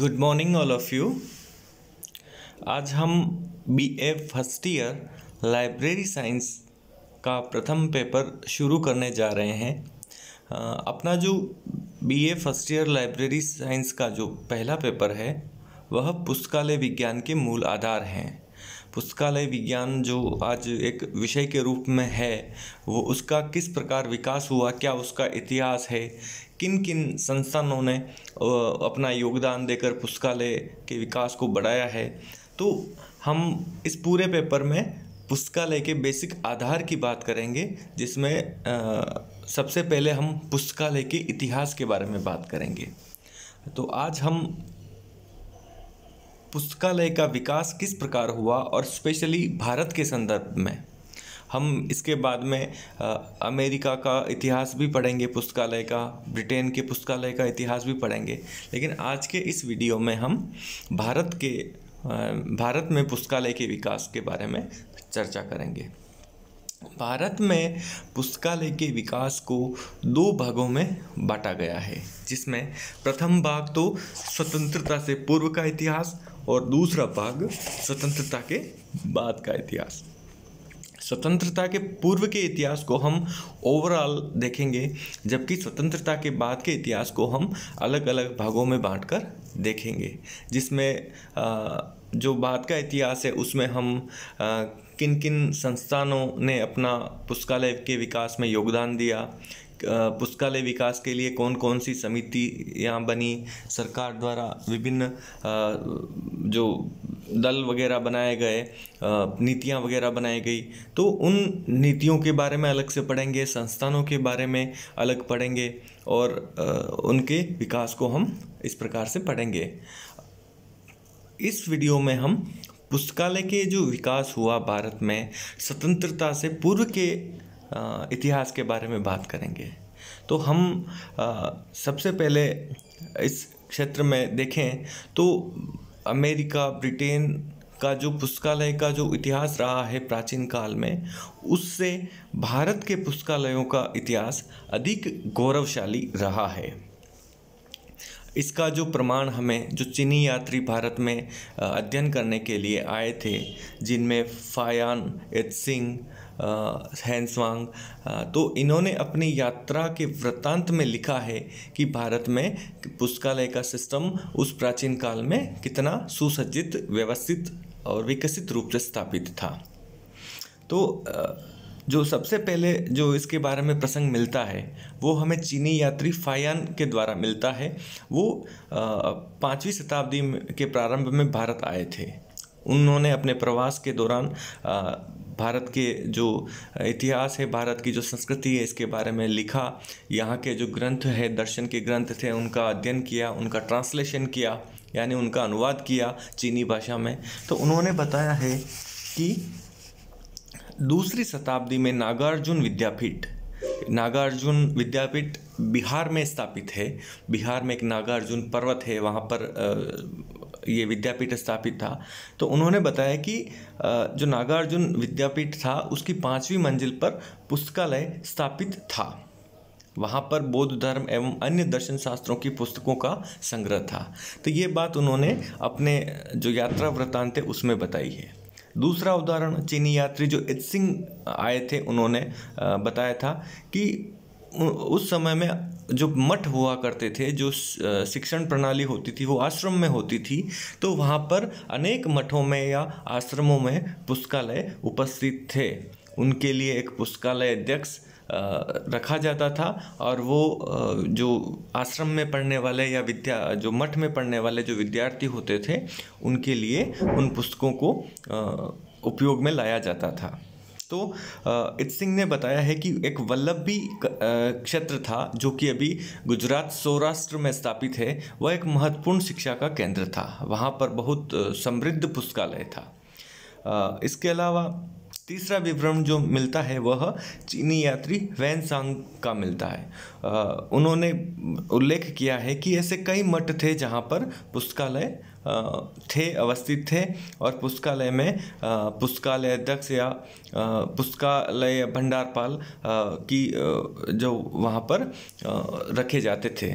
good morning all of you आज हम B A first year library science का प्रथम पेपर शुरू करने जा रहे हैं अपना जो B A first year library science का जो पहला पेपर है वह पुस्तकालय विज्ञान के मूल आधार हैं पुस्तकालय विज्ञान जो आज एक विषय के रूप में है वो उसका किस प्रकार विकास हुआ क्या उसका इतिहास है किन किन संस्थानों ने अपना योगदान देकर पुस्तकालय के विकास को बढ़ाया है तो हम इस पूरे पेपर में पुस्तकालय के बेसिक आधार की बात करेंगे जिसमें आ, सबसे पहले हम पुस्तकालय के इतिहास के बारे में बात करेंगे तो आज हम पुस्तकालय का विकास किस प्रकार हुआ और स्पेशली भारत के संदर्भ में हम इसके बाद में आ, अमेरिका का इतिहास भी पढ़ेंगे पुस्तकालय का ब्रिटेन के पुस्तकालय का इतिहास भी पढ़ेंगे लेकिन आज के इस वीडियो में हम भारत के भारत में पुस्तकालय के विकास के बारे में चर्चा करेंगे भारत में पुस्तकालय के विकास को दो भागों में बांटा गया है जिसमें प्रथम भाग तो स्वतंत्रता से पूर्व का इतिहास और दूसरा भाग स्वतंत्रता के बाद का इतिहास स्वतंत्रता के पूर्व के इतिहास को हम ओवरऑल देखेंगे जबकि स्वतंत्रता के बाद के इतिहास को हम अलग अलग भागों में बांटकर देखेंगे जिसमें जो बाद का इतिहास है उसमें हम किन किन संस्थानों ने अपना पुस्तकालय के विकास में योगदान दिया पुस्तकालय विकास के लिए कौन कौन सी समिति यहाँ बनी सरकार द्वारा विभिन्न जो दल वगैरह बनाए गए नीतियाँ वगैरह बनाई गई तो उन नीतियों के बारे में अलग से पढ़ेंगे संस्थानों के बारे में अलग पढ़ेंगे और उनके विकास को हम इस प्रकार से पढ़ेंगे इस वीडियो में हम पुस्तकालय के जो विकास हुआ भारत में स्वतंत्रता से पूर्व के इतिहास के बारे में बात करेंगे तो हम सबसे पहले इस क्षेत्र में देखें तो अमेरिका ब्रिटेन का जो पुस्तकालय का जो इतिहास रहा है प्राचीन काल में उससे भारत के पुस्तकालयों का इतिहास अधिक गौरवशाली रहा है इसका जो प्रमाण हमें जो चीनी यात्री भारत में अध्ययन करने के लिए आए थे जिनमें फायान एच सिंह हैंसवांग तो इन्होंने अपनी यात्रा के वृत्तांत में लिखा है कि भारत में पुस्तकालय का सिस्टम उस प्राचीन काल में कितना सुसज्जित व्यवस्थित और विकसित रूप से स्थापित था तो जो सबसे पहले जो इसके बारे में प्रसंग मिलता है वो हमें चीनी यात्री फायान के द्वारा मिलता है वो पाँचवीं शताब्दी के प्रारंभ में भारत आए थे उन्होंने अपने प्रवास के दौरान भारत के जो इतिहास है भारत की जो संस्कृति है इसके बारे में लिखा यहाँ के जो ग्रंथ है दर्शन के ग्रंथ थे उनका अध्ययन किया उनका ट्रांसलेशन किया यानी उनका अनुवाद किया चीनी भाषा में तो उन्होंने बताया है कि दूसरी शताब्दी में नागार्जुन विद्यापीठ नागार्जुन विद्यापीठ बिहार में स्थापित है बिहार में एक नागार्जुन पर्वत है वहाँ पर ये विद्यापीठ स्थापित था तो उन्होंने बताया कि जो नागार्जुन विद्यापीठ था उसकी पाँचवीं मंजिल पर पुस्तकालय स्थापित था वहाँ पर बौद्ध धर्म एवं अन्य दर्शन शास्त्रों की पुस्तकों का संग्रह था तो ये बात उन्होंने अपने जो यात्रा वृतांत थे उसमें बताई है दूसरा उदाहरण चीनी यात्री जो सिंह आए थे उन्होंने बताया था कि उस समय में जो मठ हुआ करते थे जो शिक्षण प्रणाली होती थी वो आश्रम में होती थी तो वहाँ पर अनेक मठों में या आश्रमों में पुस्तकालय उपस्थित थे उनके लिए एक पुस्तकालय अध्यक्ष रखा जाता था और वो जो आश्रम में पढ़ने वाले या विद्या जो मठ में पढ़ने वाले जो विद्यार्थी होते थे उनके लिए उन पुस्तकों को उपयोग में लाया जाता था तो इत सिंह ने बताया है कि एक वल्लभी क्षेत्र था जो कि अभी गुजरात सौराष्ट्र में स्थापित है वह एक महत्वपूर्ण शिक्षा का केंद्र था वहाँ पर बहुत समृद्ध पुस्तकालय था इसके अलावा तीसरा विवरण जो मिलता है वह चीनी यात्री वैन सांग का मिलता है आ, उन्होंने उल्लेख किया है कि ऐसे कई मठ थे जहाँ पर पुस्तकालय थे अवस्थित थे और पुस्तकालय में पुस्तकालय अध्यक्ष या पुस्तकालय भंडारपाल की जो वहाँ पर रखे जाते थे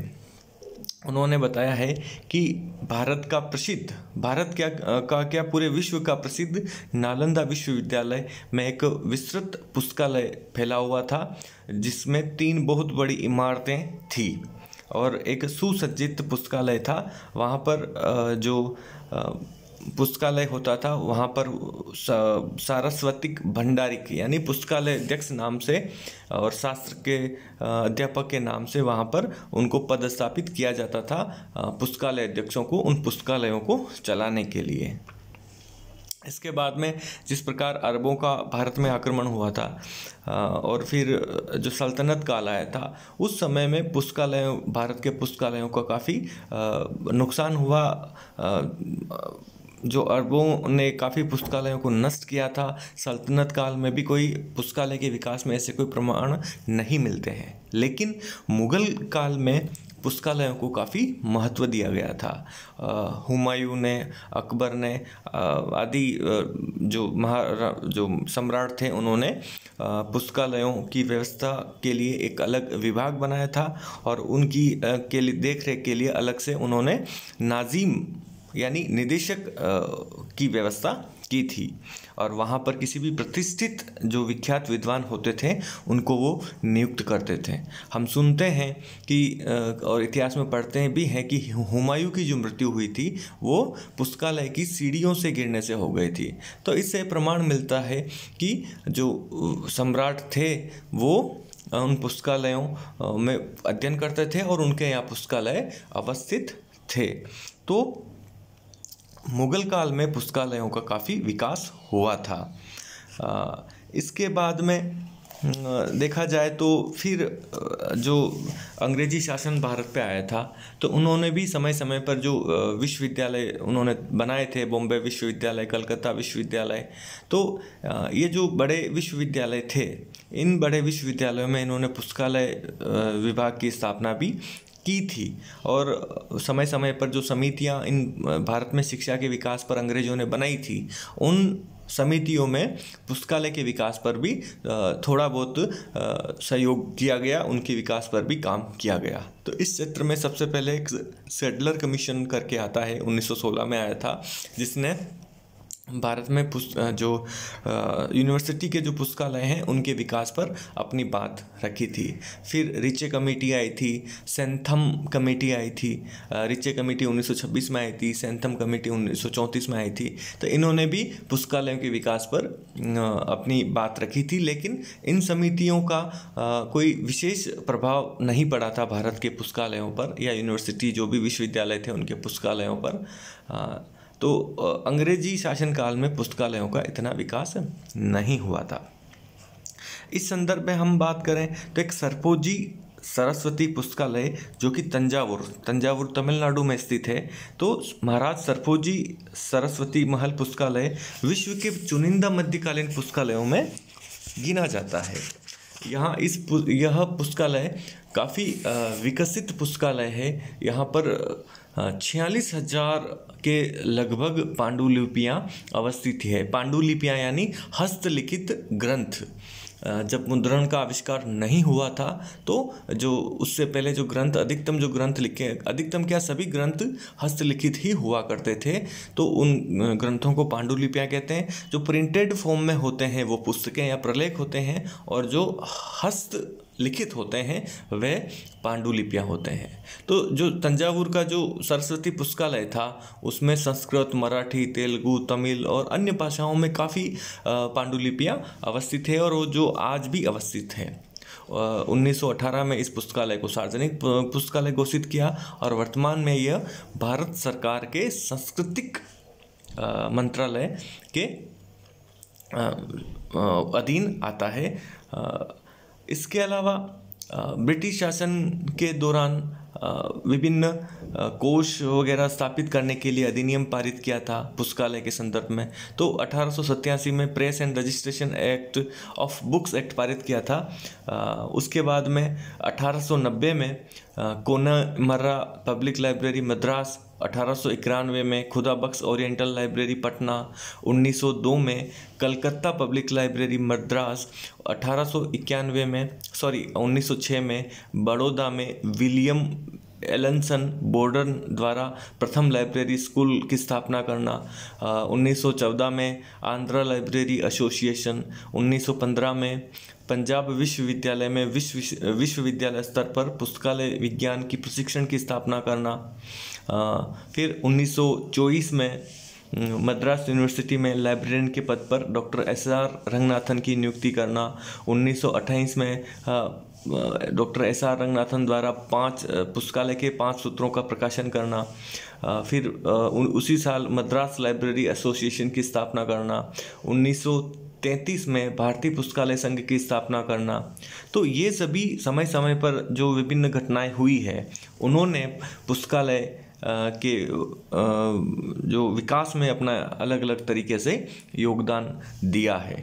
उन्होंने बताया है कि भारत का प्रसिद्ध भारत क्या का क्या पूरे विश्व का प्रसिद्ध नालंदा विश्वविद्यालय में एक विस्तृत पुस्तकालय फैला हुआ था जिसमें तीन बहुत बड़ी इमारतें थी और एक सुसज्जित पुस्तकालय था वहाँ पर जो पुस्तकालय होता था वहाँ पर सारस्वतिक भंडारिक यानी पुस्तकालय अध्यक्ष नाम से और शास्त्र के अध्यापक के नाम से वहाँ पर उनको पदस्थापित किया जाता था पुस्तकालय अध्यक्षों को उन पुस्तकालयों को चलाने के लिए इसके बाद में जिस प्रकार अरबों का भारत में आक्रमण हुआ था और फिर जो सल्तनत काल आया था उस समय में पुस्तकालयों भारत के पुस्तकालयों का काफ़ी नुकसान हुआ जो अरबों ने काफ़ी पुस्तकालयों को नष्ट किया था सल्तनत काल में भी कोई पुस्तकालय के विकास में ऐसे कोई प्रमाण नहीं मिलते हैं लेकिन मुग़ल काल में पुस्तकालयों को काफ़ी महत्व दिया गया था हुमायूं ने अकबर ने आदि जो महा जो सम्राट थे उन्होंने पुस्तकालयों की व्यवस्था के लिए एक अलग विभाग बनाया था और उनकी के लिए देख रेख के लिए अलग से उन्होंने नाजीम यानी निदेशक की व्यवस्था की थी और वहाँ पर किसी भी प्रतिष्ठित जो विख्यात विद्वान होते थे उनको वो नियुक्त करते थे हम सुनते हैं कि और इतिहास में पढ़ते हैं भी हैं कि हुमायूं की जो मृत्यु हुई थी वो पुस्तकालय की सीढ़ियों से गिरने से हो गई थी तो इससे प्रमाण मिलता है कि जो सम्राट थे वो उन पुस्तकालयों में अध्ययन करते थे और उनके यहाँ पुस्तकालय अवस्थित थे तो मुगल काल में पुस्तकालयों का काफ़ी विकास हुआ था इसके बाद में देखा जाए तो फिर जो अंग्रेजी शासन भारत पे आया था तो उन्होंने भी समय समय पर जो विश्वविद्यालय उन्होंने बनाए थे बॉम्बे विश्वविद्यालय कलकत्ता विश्वविद्यालय तो ये जो बड़े विश्वविद्यालय थे इन बड़े विश्वविद्यालयों में इन्होंने पुस्तकालय विभाग की स्थापना भी की थी और समय समय पर जो समितियां इन भारत में शिक्षा के विकास पर अंग्रेजों ने बनाई थी उन समितियों में पुस्तकालय के विकास पर भी थोड़ा बहुत सहयोग किया गया उनके विकास पर भी काम किया गया तो इस क्षेत्र में सबसे पहले एक सेडलर कमीशन करके आता है 1916 में आया था जिसने भारत में जो यूनिवर्सिटी के जो पुस्तकालय हैं उनके विकास पर अपनी बात रखी थी फिर रिचे कमेटी आई थी सेंथम कमेटी आई थी रिचे कमेटी 1926 में आई थी सेंथम कमेटी 1934 में आई थी तो इन्होंने भी पुस्तकालयों के विकास पर अपनी बात रखी थी लेकिन इन समितियों का कोई विशेष प्रभाव नहीं पड़ा था भारत के पुस्तकालयों पर या यूनिवर्सिटी जो भी विश्वविद्यालय थे उनके पुस्तकालयों पर तो अंग्रेजी शासनकाल में पुस्तकालयों का इतना विकास नहीं हुआ था इस संदर्भ में हम बात करें तो एक सरपोजी सरस्वती पुस्तकालय जो कि तंजावुर तंजावुर तमिलनाडु में स्थित है तो महाराज सरपोजी सरस्वती महल पुस्तकालय विश्व के चुनिंदा मध्यकालीन पुस्तकालयों में गिना जाता है यहाँ इस यह पुस्तकालय काफ़ी विकसित पुस्तकालय है यहाँ पर हाँ, छियालीस हजार के लगभग पांडुलिपियाँ अवस्थित है पांडुलिपियाँ यानी हस्तलिखित ग्रंथ जब मुद्रण का आविष्कार नहीं हुआ था तो जो उससे पहले जो ग्रंथ अधिकतम जो ग्रंथ लिखे अधिकतम क्या सभी ग्रंथ हस्तलिखित ही हुआ करते थे तो उन ग्रंथों को पांडुलिपियाँ कहते हैं जो प्रिंटेड फॉर्म में होते हैं वो पुस्तकें या प्रलेख होते हैं और जो हस्त लिखित होते हैं वे पांडुलिपियाँ होते हैं तो जो तंजावुर का जो सरस्वती पुस्तकालय था उसमें संस्कृत मराठी तेलुगु तमिल और अन्य भाषाओं में काफ़ी पांडुलिपियाँ अवस्थित है और वो जो आज भी अवस्थित हैं 1918 में इस पुस्तकालय को सार्वजनिक पुस्तकालय घोषित किया और वर्तमान में यह भारत सरकार के सांस्कृतिक मंत्रालय के अधीन आता है इसके अलावा ब्रिटिश शासन के दौरान विभिन्न कोष वगैरह स्थापित करने के लिए अधिनियम पारित किया था पुस्तकालय के संदर्भ में तो अठारह में press and registration act of books act पारित किया था उसके बाद में 1890 में कोनामर्रा पब्लिक लाइब्रेरी मद्रास अठारह में खुदा बख्श ओरिएंटल लाइब्रेरी पटना 1902 में कलकत्ता पब्लिक लाइब्रेरी मद्रास अठारह में सॉरी 1906 में बड़ौदा में विलियम एलनसन बोर्डन द्वारा प्रथम लाइब्रेरी स्कूल की स्थापना करना 1914 में आंध्रा लाइब्रेरी एसोसिएशन 1915 में पंजाब विश्वविद्यालय में विश्व विश्वविद्यालय स्तर पर पुस्तकालय विज्ञान की प्रशिक्षण की स्थापना करना फिर 1924 में मद्रास यूनिवर्सिटी में लाइब्रेरियन के पद पर डॉक्टर एस आर रंगनाथन की नियुक्ति करना 1928 में डॉक्टर एस आर रंगनाथन द्वारा पांच पुस्तकालय के पांच सूत्रों का प्रकाशन करना फिर उसी साल मद्रास लाइब्रेरी एसोसिएशन की स्थापना करना 1933 में भारतीय पुस्तकालय संघ की स्थापना करना तो ये सभी समय समय पर जो विभिन्न घटनाएं हुई है उन्होंने पुस्तकालय के जो विकास में अपना अलग अलग तरीके से योगदान दिया है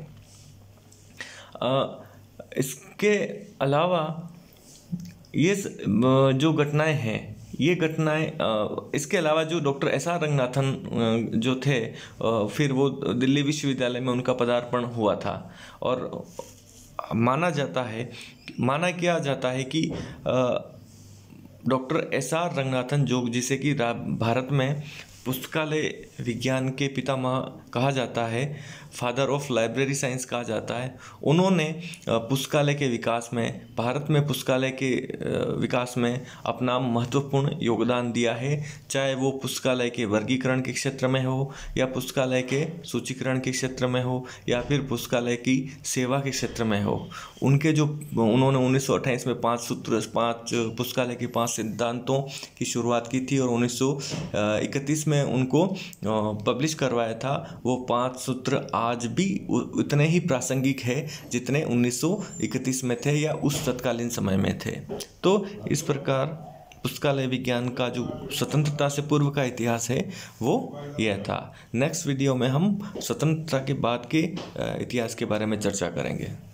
इसके अलावा ये जो घटनाएं हैं ये घटनाएं इसके अलावा जो डॉक्टर एस आर रंगनाथन जो थे फिर वो दिल्ली विश्वविद्यालय में उनका पदार्पण हुआ था और माना जाता है माना किया जाता है कि डॉक्टर एस आर रंगनाथन जोग जिसे कि भारत में पुस्तकालय विज्ञान के पितामह कहा जाता है फादर ऑफ लाइब्रेरी साइंस कहा जाता है उन्होंने पुस्तकालय के विकास में भारत में पुस्तकालय के विकास में अपना महत्वपूर्ण योगदान दिया है चाहे वो पुस्तकालय के वर्गीकरण के क्षेत्र में हो या पुस्तकालय के सूचीकरण के क्षेत्र में हो या फिर पुस्तकालय की सेवा के क्षेत्र में हो उनके जो उन्होंने उन्नीस में पाँच सूत्र पाँच पुस्तकालय के पाँच सिद्धांतों की शुरुआत की थी और उन्नीस में उनको पब्लिश करवाया था वो पांच सूत्र आज भी उतने ही प्रासंगिक है जितने 1931 में थे या उस तत्कालीन समय में थे तो इस प्रकार पुस्तकालय विज्ञान का जो स्वतंत्रता से पूर्व का इतिहास है वो यह था नेक्स्ट वीडियो में हम स्वतंत्रता के बाद के इतिहास के बारे में चर्चा करेंगे